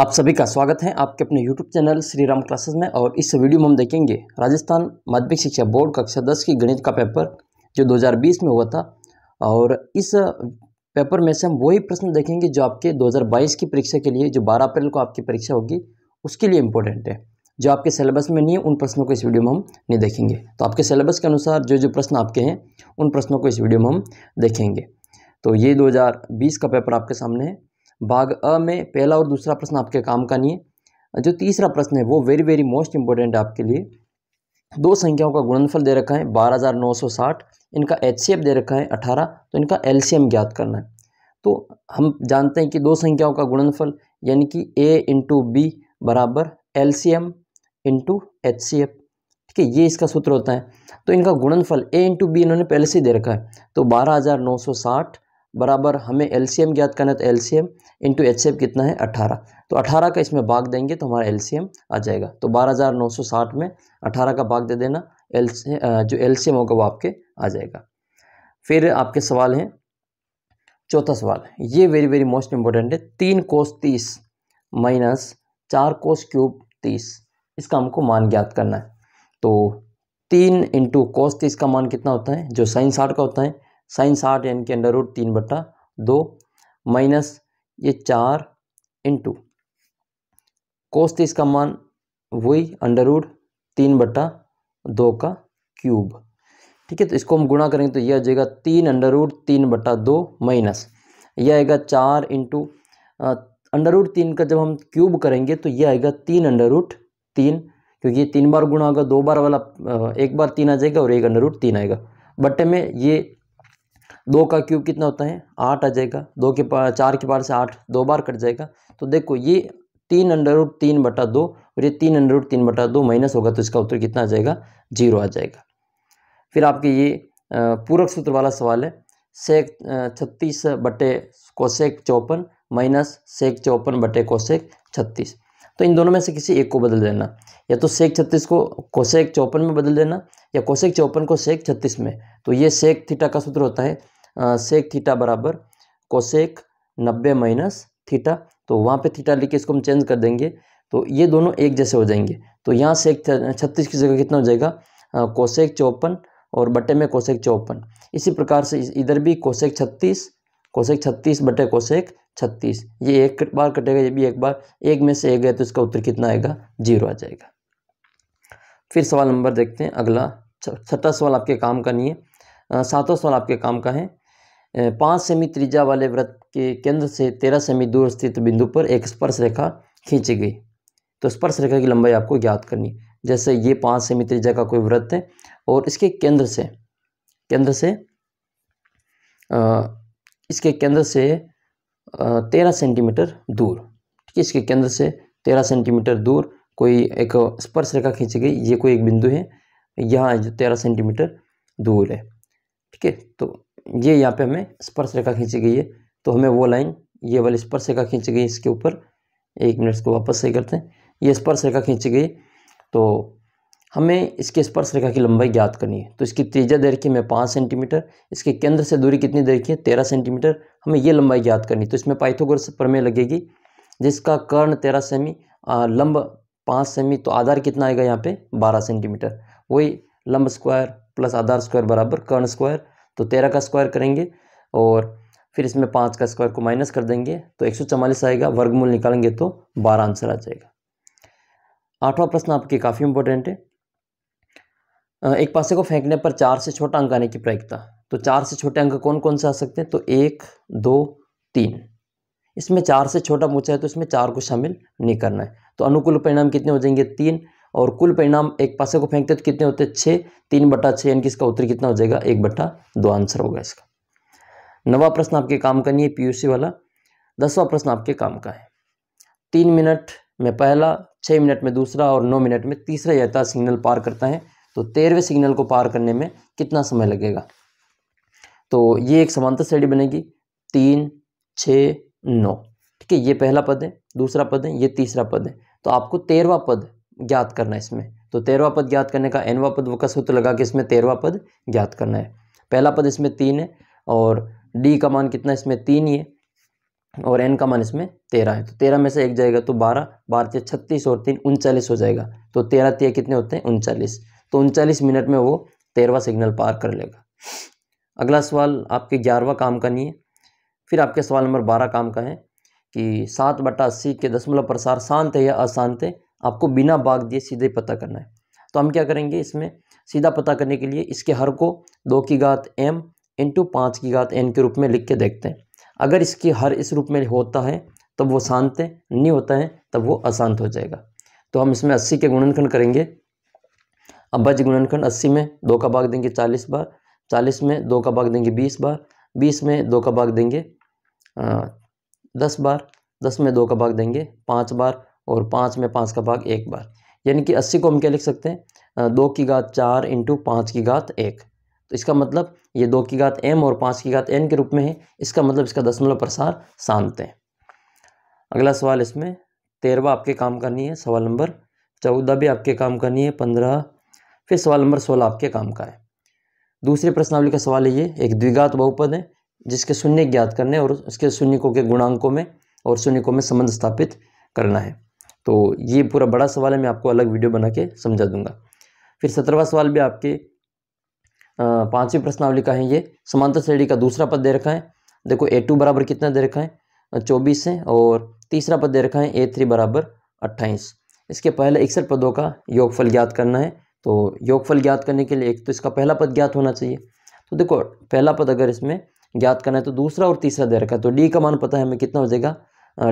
आप सभी का स्वागत है आपके अपने YouTube channel Shri Ram classes में और इस वीडियो में हम देखेंगे राजस्थान माध्यमिक शिक्षा बोर्ड कक्षा 10 की गणित का पेपर जो 2020 में हुआ था और इस पेपर में से हम वही प्रश्न देखेंगे जो आपके 2022 की परीक्षा के लिए जो 12 अप्रैल को आपकी परीक्षा होगी उसके लिए इम्पोर्टेंट है जो आपके सिलेबस में नहीं है उन प्रश्नों को इस वीडियो में हम नहीं देखेंगे तो आपके सिलेबस के अनुसार जो जो प्रश्न आपके हैं उन प्रश्नों को इस वीडियो में हम देखेंगे तो ये 2020 का पेपर आपके सामने है भाग अ में पहला और दूसरा प्रश्न आपके काम का नहीं है जो तीसरा प्रश्न है वो वेरी वेरी मोस्ट इंपॉर्टेंट है आपके लिए दो संख्याओं का गुणनफल दे रखा है 12,960 इनका एच दे रखा है 18 तो इनका एल ज्ञात करना है तो हम जानते हैं कि दो संख्याओं का गुणनफल यानी कि ए इंटू बी बराबर L C M into H C F ठीक है ये इसका सूत्र होता है तो इनका गुणनफल ए इंटू बी इन्होंने पहले से दे रखा है तो बारह हज़ार नौ सौ साठ बराबर हमें एलसीएम ज्ञात करना है तो एम इंटू एच कितना है 18 तो 18 का इसमें भाग देंगे तो हमारा एलसीएम आ जाएगा तो 12960 में 18 का भाग दे देना एल जो एम होगा वो आपके आ जाएगा फिर आपके सवाल हैं चौथा सवाल ये वेरी वेरी मोस्ट इम्पोर्टेंट है तीन कोस तीस माइनस चार कोस क्यूब तीस इसका हमको मान ज्ञात करना है तो तीन इंटू कोस तीस का मान कितना होता है जो साइन साठ का होता है साइन साठ एन के अंडर रूट तीन बट्टा दो माइनस ये चार इंटू कोस तीस का मान वही अंडर रूट तीन बट्टा दो का क्यूब ठीक है तो इसको हम गुणा करेंगे तो यह आ जाएगा तीन अंडर रूट तीन बट्टा दो माइनस यह आएगा चार इंटू अंडर रूट तीन का जब हम क्यूब करेंगे तो यह आएगा तीन अंडर रूट तीन क्योंकि ये तीन बार गुणा होगा दो बार वाला एक बार तीन आ जाएगा और एक अंडर रूट तीन आएगा बट्टे में ये दो का क्यूब कितना होता है आठ आ जाएगा दो के पार चार के पार से आठ दो बार कट जाएगा तो देखो ये तीन अंडर रूट तीन बटा दो और ये तीन अंडर रूट तीन बटा दो माइनस होगा तो इसका उत्तर कितना आ जाएगा जीरो आ जाएगा फिर आपके ये पूरक सूत्र वाला सवाल है सेक छत्तीस बटे कोशेक चौपन माइनस सेक चौपन बटे कोशेक छत्तीस तो इन दोनों में से किसी एक को बदल देना या तो सेक छत्तीस को कोशेक चौपन में बदल देना या कोशेक चौपन को सेक छत्तीस में तो ये सेक थीटा का सूत्र होता है सेक थीटा बराबर कोसेक नब्बे माइनस थीटा तो वहाँ पे थीटा लिख के इसको हम चेंज कर देंगे तो ये दोनों एक जैसे हो जाएंगे तो यहाँ सेक छत्तीस की जगह कितना हो जाएगा कोसेक चौपन और बटे में कोसेक चौपन इसी प्रकार से इधर भी कोसेक छत्तीस कोसेक छत्तीस बटे कोसेक छत्तीस ये एक बार कटेगा ये भी एक बार एक में से एक गए तो इसका उत्तर कितना आएगा जीरो आ जाएगा फिर सवाल नंबर देखते हैं अगला छठा सवाल आपके काम का नहीं है सातवां सवाल आपके काम का है पाँच सेमी त्रिज्या वाले व्रत के केंद्र से तेरह सेमी दूर स्थित बिंदु पर एक स्पर्श रेखा खींची गई तो स्पर्श रेखा की लंबाई आपको ज्ञात करनी जैसे ये पाँच सेमी त्रिज्या का कोई व्रत है और इसके केंद्र से केंद्र से आ, इसके केंद्र से तेरह सेंटीमीटर दूर ठीक है इसके केंद्र से तेरह सेंटीमीटर दूर कोई एक स्पर्श रेखा खींची गई ये कोई एक बिंदु है यहाँ जो तेरह सेंटीमीटर दूर है ठीक है तो ये यहाँ पे हमें स्पर्श रेखा खींची गई है तो हमें वो लाइन ये वाली स्पर्श रेखा खींची गई इसके ऊपर एक मिनट को वापस सही करते हैं ये स्पर्श रेखा खींची गई तो हमें इसके स्पर्श रेखा की लंबाई ज्ञात करनी है तो इसकी त्रिज्या है हमें पाँच सेंटीमीटर इसके केंद्र से दूरी कितनी रखी है तेरह सेंटीमीटर हमें ये लंबाई ज्ञात करनी तो इसमें पाइथागोरस प्रमेय लगेगी जिसका कर्ण तेरह सेमी लंब पाँच सेमी तो आधार कितना आएगा यहाँ पे बारह सेंटीमीटर वही लंब स्क्वायर प्लस आधार स्क्वायर बराबर कर्ण स्क्वायर तो तेरह का स्क्वायर करेंगे और फिर इसमें पाँच का स्क्वायर को माइनस कर देंगे तो एक आएगा वर्गमूल निकालेंगे तो बारह आंसर आ जाएगा आठवां प्रश्न आपके काफ़ी इंपॉर्टेंट है एक पासे को फेंकने पर चार से छोटा अंक आने की प्रायिकता तो चार से छोटे अंक कौन कौन से आ सकते हैं तो एक दो तीन इसमें चार से छोटा पूछा है तो इसमें चार को शामिल नहीं करना है तो अनुकूल परिणाम कितने हो जाएंगे तीन और कुल परिणाम एक पासे को फेंकते तो कितने होते हैं छः तीन बटा छः यानी कि इसका उत्तर कितना हो जाएगा एक बट्टा दो आंसर होगा इसका नवा प्रश्न आपके काम का नहीं है पीयूसी वाला दसवां प्रश्न आपके काम का है तीन मिनट में पहला छः मिनट में दूसरा और नौ मिनट में तीसरा यथा सिग्नल पार करता है तो तेरहवें सिग्नल को पार करने में कितना समय लगेगा तो ये एक समांतर श्रेणी बनेगी तीन छ नौ ठीक है ये पहला पद है दूसरा पद है ये तीसरा पद है तो आपको तेरहवा पद ज्ञात करना है इसमें तो तेरवा पद ज्ञात करने का एनवा पद वका सूत्र लगा के इसमें तेरवा पद ज्ञात करना है पहला पद इसमें तीन है और डी का मान कितना इसमें तीन ही है और एन का मान इसमें तेरह है तो तेरह में से एक जाएगा तो बारह बारह से छत्तीस और तीन उनचालीस हो जाएगा तो तेरह तीय कितने होते हैं उनचालीस तो उनचालीस मिनट में वो तेरहवा सिग्नल पार कर लेगा अगला सवाल आपके ग्यारहवा काम का नहीं है फिर आपके सवाल नंबर बारह काम का है कि सात बटा अस्सी के दशमलव प्रसार शांत है या अशांत है आपको बिना भाग दिए सीधे पता करना है तो हम क्या करेंगे इसमें सीधा पता करने के लिए इसके हर को दो की घात एम इंटू पाँच की घात एन के रूप में लिख के देखते हैं अगर इसकी हर इस रूप में होता है तब वो शांत है नहीं होता है तब वो अशांत हो जाएगा तो हम इसमें अस्सी के गुणनखंड करेंगे बज गुणनखंड अस्सी में दो का भाग देंगे चालीस बार चालीस में दो का भाग देंगे बीस बार बीस में दो का भाग देंगे दस बार दस में दो का भाग देंगे पाँच बार और पाँच में पाँच का भाग एक बार यानी कि अस्सी को हम क्या लिख सकते हैं दो की घात चार इंटू पाँच की घात एक तो इसका मतलब ये दो की घात एम और पाँच की घात एन के रूप में है इसका मतलब इसका दशमलव प्रसार शांत है अगला सवाल इसमें तेरहवा आपके काम करनी है सवाल नंबर चौदह भी आपके काम करनी है पंद्रह फिर सवाल नंबर सोलह आपके काम का है दूसरी प्रश्नावली का सवाल है ये एक द्विघात बहुपद है जिसके शून्य ज्ञात करने और उसके शून्यकों के गुणांकों में और शून्यकों में संबंध स्थापित करना है तो ये पूरा बड़ा सवाल है मैं आपको अलग वीडियो बना के समझा दूंगा फिर सत्रहवा सवाल भी आपके पाँचवीं प्रश्नावली का है ये समांतर श्रेणी का दूसरा पद दे रखा है देखो ए टू बराबर कितना दे रखा है चौबीस है और तीसरा पद दे रखा है ए थ्री बराबर अट्ठाईस इसके पहले इकसठ पदों का योगफल ज्ञात करना है तो योगफल ज्ञात करने के लिए एक तो इसका पहला पद ज्ञात होना चाहिए तो देखो पहला पद अगर इसमें ज्ञात करना है तो दूसरा और तीसरा दे रखा है तो डी का मान पता है हमें कितना हो जाएगा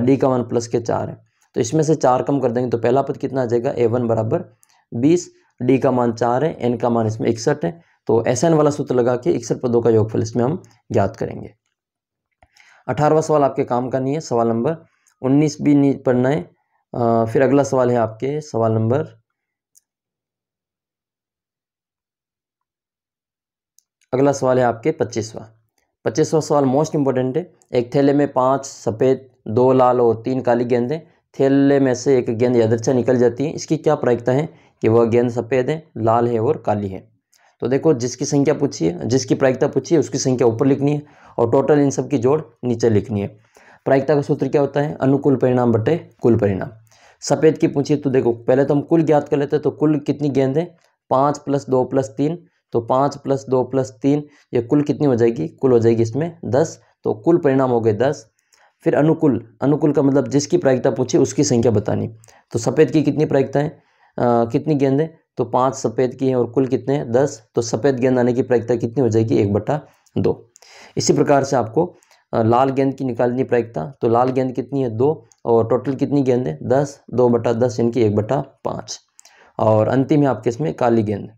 डी का मान प्लस के चार है तो इसमें से चार कम कर देंगे तो पहला पद कितना आ जाएगा ए वन बराबर बीस डी का मान चार है एन का मान इसमें इकसठ है तो एस एन वाला सूत्र लगा के इकसठ पदों का योगफल इसमें हम ज्ञात करेंगे अठारहवा सवाल आपके काम का नहीं है सवाल नंबर उन्नीस भी नहीं पढ़ना है फिर अगला सवाल है आपके सवाल नंबर अगला सवाल है आपके पच्चीसवा पच्चीसवा सवाल मोस्ट इंपॉर्टेंट है एक थैले में पांच सफ़ेद दो लाल और तीन काली गेंदें थैले में से एक गेंद यादर्चा निकल जाती है इसकी क्या प्रायिकता है कि वह गेंद सफ़ेद है लाल है और काली है तो देखो जिसकी संख्या पूछिए जिसकी प्रायिकता पूछिए उसकी संख्या ऊपर लिखनी है और टोटल इन सब की जोड़ नीचे लिखनी है प्रायिकता का सूत्र क्या होता है अनुकूल परिणाम बटे कुल परिणाम सफ़ेद की पूछिए तो देखो पहले तो हम कुल ज्ञात कर लेते हैं तो कुल कितनी गेंद है पाँच प्लस दो प्लस तीन तो पाँच प्लस दो प्लस तीन ये कुल कितनी हो जाएगी कुल हो जाएगी इसमें दस तो कुल परिणाम हो गए दस फिर अनुकूल अनुकूल का मतलब जिसकी प्रायिकता पूछे उसकी संख्या बतानी तो सफ़ेद की कितनी प्रायिकताएँ कितनी गेंदें तो पाँच सफ़ेद की हैं और कुल कितने हैं दस तो सफ़ेद गेंद आने की प्रायिकता कितनी हो जाएगी एक बट्टा दो इसी प्रकार से आपको लाल गेंद की निकालनी प्रायिकता तो लाल गेंद कितनी है दो और टोटल कितनी गेंद है दस दो बटा दस इनकी एक बटा पाँच और अंतिम है आपके इसमें काली गेंद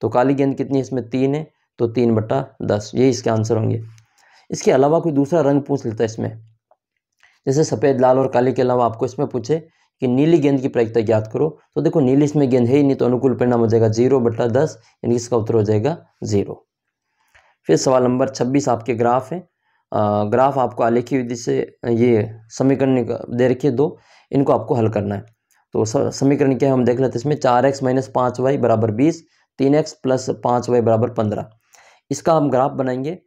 तो काली गेंद कितनी है इसमें तीन है तो तीन बटा दस ये इसके आंसर होंगे इसके अलावा कोई दूसरा रंग पूछ लेता है इसमें जैसे सफ़ेद लाल और काले के अलावा आपको इसमें पूछे कि नीली गेंद की प्रायिकता ज्ञात करो तो देखो नीली इसमें गेंद है ही नहीं तो अनुकूल परिणाम हो जाएगा जीरो बटा दस यानी इसका उत्तर हो जाएगा जीरो फिर सवाल नंबर छब्बीस आपके ग्राफ है आ, ग्राफ आपको आलेखी विधि से ये समीकरण दे रखिए दो इनको आपको हल करना है तो समीकरण क्या है हम देख लेते हैं इसमें चार एक्स माइनस पाँच वाई बराबर बीस तीन एक्स प्लस पाँच वाई बराबर पंद्रह इसका हम ग्राफ बनाएंगे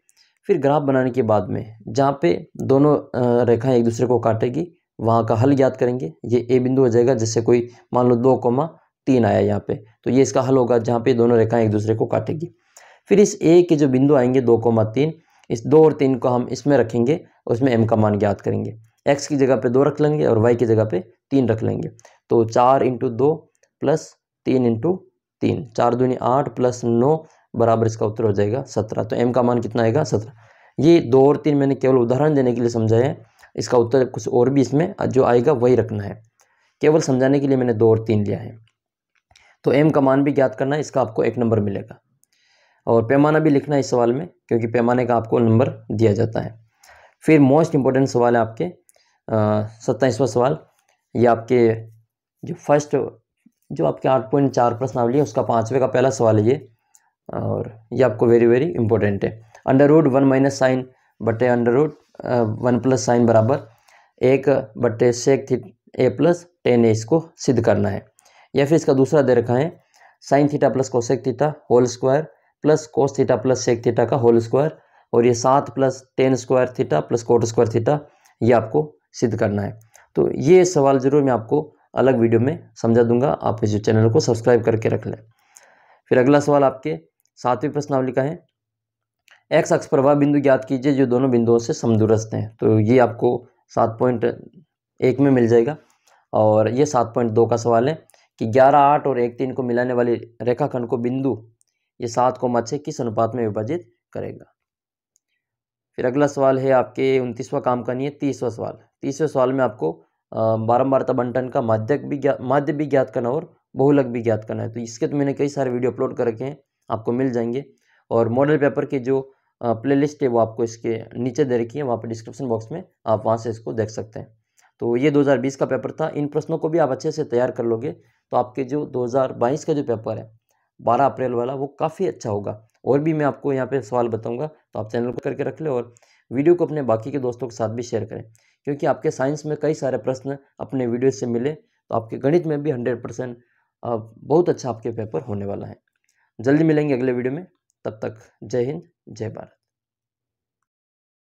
फिर ग्राफ बनाने के बाद में जहाँ पे दोनों रेखाएं एक दूसरे को काटेगी वहाँ का हल याद करेंगे ये ए बिंदु हो जाएगा जिससे कोई मान लो दो कोमा तीन आया यहाँ पे तो ये इसका हल होगा जहाँ पे दोनों रेखाएं एक दूसरे को काटेगी फिर इस ए के जो बिंदु आएंगे दो कोमा तीन इस दो और तीन को हम इसमें रखेंगे उसमें एम का मान याद करेंगे एक्स की जगह पर दो रख लेंगे और वाई की जगह पर तीन रख लेंगे तो चार इंटू दो प्लस तीन इंटू तीन चार दूनी आठ प्लस नौ बराबर इसका उत्तर हो जाएगा सत्रह तो एम का मान कितना आएगा सत्रह ये दो और तीन मैंने केवल उदाहरण देने के लिए समझाया है इसका उत्तर कुछ और भी इसमें जो आएगा वही रखना है केवल समझाने के लिए मैंने दो और तीन लिया है तो एम का मान भी ज्ञात करना है इसका आपको एक नंबर मिलेगा और पैमाना भी लिखना है इस सवाल में क्योंकि पैमाने का आपको नंबर दिया जाता है फिर मोस्ट इम्पोर्टेंट सवाल है आपके सत्ताईसवा सवाल ये आपके जो फर्स्ट जो आपके आठ पॉइंट चार प्रश्न आवली है उसका पाँचवें का पहला सवाल है ये और ये आपको वेरी वेरी इंपॉर्टेंट है under root one minus sine बटे under root one plus sine बराबर एक बटे सेक थी ए प्लस टेन ए इसको सिद्ध करना है या फिर इसका दूसरा दे रखा है sine theta plus cosec theta whole square plus cos theta plus sec theta का होल स्क्वायर और ये सात plus tan square theta plus cot square theta ये आपको सिद्ध करना है तो ये सवाल ज़रूर मैं आपको अलग वीडियो में समझा दूंगा आप इस चैनल को सब्सक्राइब करके रख लें फिर अगला सवाल आपके सातवीं प्रश्नावली का है एक्स अक्ष प्रवाह बिंदु ज्ञात कीजिए जो दोनों बिंदुओं से समदुरस्त हैं तो ये आपको सात पॉइंट एक में मिल जाएगा और ये सात पॉइंट दो का सवाल है कि ग्यारह आठ और एक तीन को मिलाने वाली रेखाखंड को बिंदु ये सात को मच्छे किस अनुपात में विभाजित करेगा फिर अगला सवाल है आपके उनतीसवा काम का नहीं है तीसवा सवाल तीसवा सवाल में आपको बारम्बारता बंटन का माध्यक भी माध्य भी ज्ञात करना और बहुलक भी ज्ञात करना है तो इसके तो मैंने कई सारे वीडियो अपलोड कर रखे हैं आपको मिल जाएंगे और मॉडल पेपर की जो प्लेलिस्ट है वो आपको इसके नीचे दे रखी है वहाँ पर डिस्क्रिप्शन बॉक्स में आप वहाँ से इसको देख सकते हैं तो ये 2020 का पेपर था इन प्रश्नों को भी आप अच्छे से तैयार कर लोगे तो आपके जो 2022 का जो पेपर है 12 अप्रैल वाला वो काफ़ी अच्छा होगा और भी मैं आपको यहाँ पे सवाल बताऊँगा तो आप चैनल को करके रख लें और वीडियो को अपने बाकी के दोस्तों के साथ भी शेयर करें क्योंकि आपके साइंस में कई सारे प्रश्न अपने वीडियो से मिले तो आपके गणित में भी हंड्रेड परसेंट बहुत अच्छा आपके पेपर होने वाला है जल्दी मिलेंगे अगले वीडियो में तब तक जय हिंद जय भारत